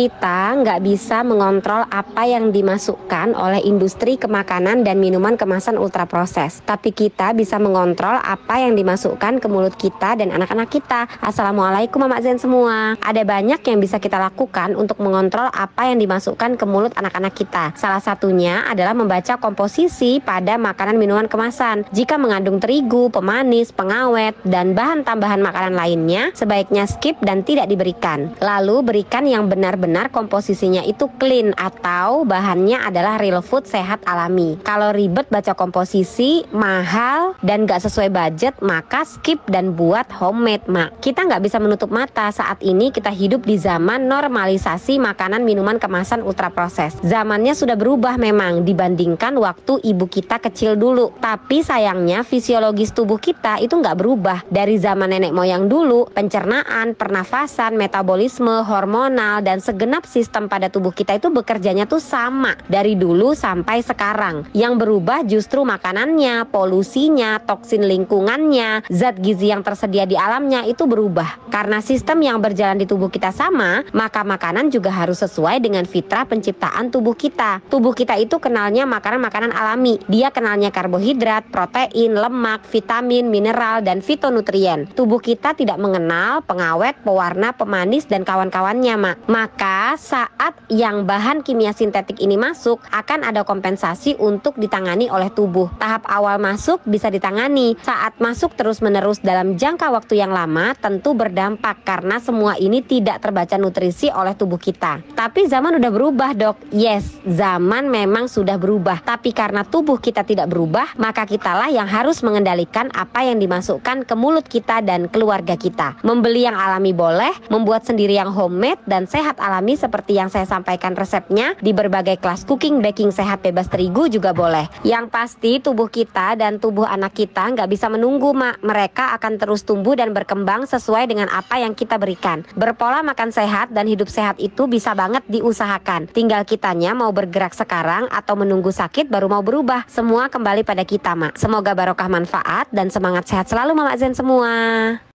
kita nggak bisa mengontrol apa yang dimasukkan oleh industri kemakanan dan minuman kemasan ultraproses. Tapi kita bisa mengontrol apa yang dimasukkan ke mulut kita dan anak-anak kita. Assalamualaikum Mama Zen semua. Ada banyak yang bisa kita lakukan untuk mengontrol apa yang dimasukkan ke mulut anak-anak kita. Salah satunya adalah membaca komposisi pada makanan minuman kemasan. Jika mengandung terigu, pemanis, pengawet, dan bahan tambahan makanan lainnya, sebaiknya skip dan tidak diberikan. Lalu berikan yang benar-benar benar komposisinya itu clean atau bahannya adalah real food sehat alami. Kalau ribet baca komposisi, mahal dan gak sesuai budget, maka skip dan buat homemade, Mak. Kita nggak bisa menutup mata saat ini kita hidup di zaman normalisasi makanan minuman kemasan ultra proses. Zamannya sudah berubah memang dibandingkan waktu ibu kita kecil dulu. Tapi sayangnya fisiologis tubuh kita itu nggak berubah. Dari zaman nenek moyang dulu, pencernaan, pernafasan, metabolisme, hormonal, dan segenap sistem pada tubuh kita itu bekerjanya tuh sama dari dulu sampai sekarang. Yang berubah justru makanannya, polusinya, toksin lingkungannya, zat gizi yang tersedia di alamnya itu berubah. Karena sistem yang berjalan di tubuh kita sama, maka makanan juga harus sesuai dengan fitrah penciptaan tubuh kita. Tubuh kita itu kenalnya makanan-makanan alami. Dia kenalnya karbohidrat, protein, lemak, vitamin, mineral, dan fitonutrien. Tubuh kita tidak mengenal pengawet, pewarna, pemanis, dan kawan-kawannya, Mak maka saat yang bahan kimia sintetik ini masuk akan ada kompensasi untuk ditangani oleh tubuh. Tahap awal masuk bisa ditangani, saat masuk terus-menerus dalam jangka waktu yang lama tentu berdampak karena semua ini tidak terbaca nutrisi oleh tubuh kita. Tapi zaman udah berubah, Dok. Yes, zaman memang sudah berubah, tapi karena tubuh kita tidak berubah, maka kitalah yang harus mengendalikan apa yang dimasukkan ke mulut kita dan keluarga kita. Membeli yang alami boleh, membuat sendiri yang homemade dan sehat alami alami seperti yang saya sampaikan resepnya di berbagai kelas cooking baking sehat bebas terigu juga boleh. Yang pasti tubuh kita dan tubuh anak kita nggak bisa menunggu mak. Mereka akan terus tumbuh dan berkembang sesuai dengan apa yang kita berikan. Berpola makan sehat dan hidup sehat itu bisa banget diusahakan. Tinggal kitanya mau bergerak sekarang atau menunggu sakit baru mau berubah. Semua kembali pada kita mak. Semoga barokah manfaat dan semangat sehat selalu Mama Zen semua.